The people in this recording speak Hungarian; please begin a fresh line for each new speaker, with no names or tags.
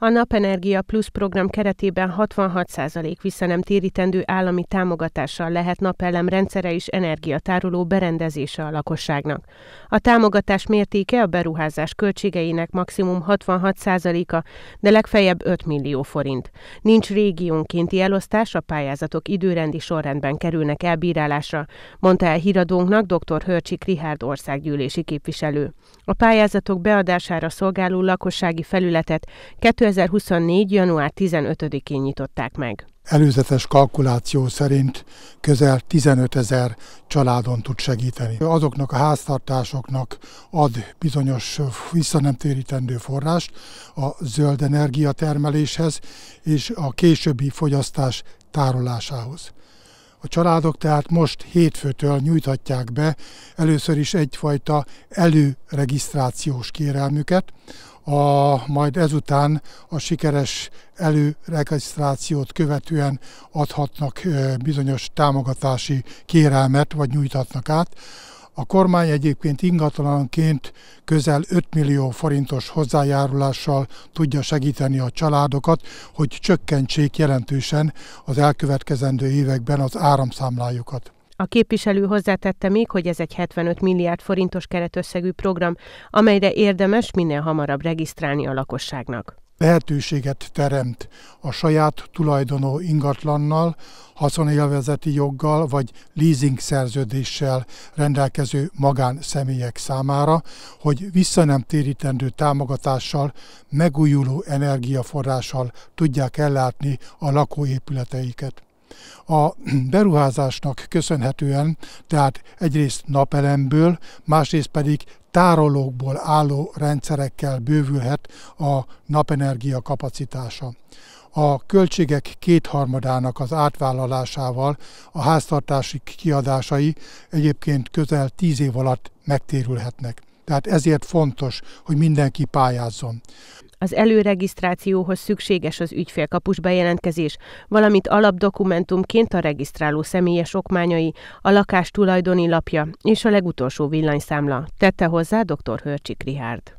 A Napenergia Plus program keretében 66% térítendő állami támogatással lehet napelem rendszere és energiatároló berendezése a lakosságnak. A támogatás mértéke a beruházás költségeinek maximum 66%-a, de legfeljebb 5 millió forint. Nincs régiónkénti elosztás, a pályázatok időrendi sorrendben kerülnek elbírálásra, mondta el híradónknak dr. Hörcsik Rihárd országgyűlési képviselő. A pályázatok beadására szolgáló lakossági felületet 2 2024. január 15-én nyitották meg.
Előzetes kalkuláció szerint közel 15 ezer családon tud segíteni. Azoknak a háztartásoknak ad bizonyos visszanemtérítendő forrást a zöld energia termeléshez és a későbbi fogyasztás tárolásához. A családok tehát most hétfőtől nyújthatják be először is egyfajta előregisztrációs kérelmüket, a, majd ezután a sikeres előregisztrációt követően adhatnak bizonyos támogatási kérelmet, vagy nyújthatnak át. A kormány egyébként ingatlanként közel 5 millió forintos hozzájárulással tudja segíteni a családokat, hogy csökkentsék jelentősen az elkövetkezendő években az áramszámlájukat.
A képviselő hozzátette még, hogy ez egy 75 milliárd forintos keretösszegű program, amelyre érdemes minél hamarabb regisztrálni a lakosságnak
lehetőséget teremt a saját tulajdonó ingatlannal, haszonélvezeti joggal vagy leasing szerződéssel rendelkező magánszemélyek számára, hogy vissza nem térítendő támogatással, megújuló energiaforrással tudják ellátni a lakóépületeiket. A beruházásnak köszönhetően, tehát egyrészt napelemből, másrészt pedig tárolókból álló rendszerekkel bővülhet a napenergia kapacitása. A költségek kétharmadának az átvállalásával a háztartási kiadásai egyébként közel tíz év alatt megtérülhetnek. Tehát ezért fontos, hogy mindenki pályázzon.
Az előregisztrációhoz szükséges az ügyfélkapus bejelentkezés, valamint alapdokumentumként a regisztráló személyes okmányai, a lakás tulajdoni lapja és a legutolsó villanyszámla, tette hozzá dr. Hörcsik Rihárd.